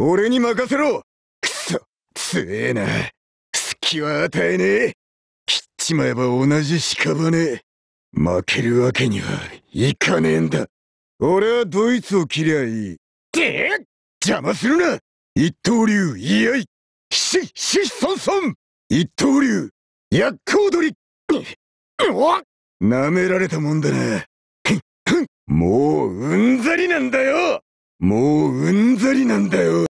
俺に任せろくそつえな隙は与えねえ切っちまえば同じ屍負けるわけにはいかねえんだ俺はドイツを切りゃいいで邪魔するな一刀流いやいししそんそん一刀流薬効取り舐められたもんだなもううんざりなんだよもううんざりなんだよ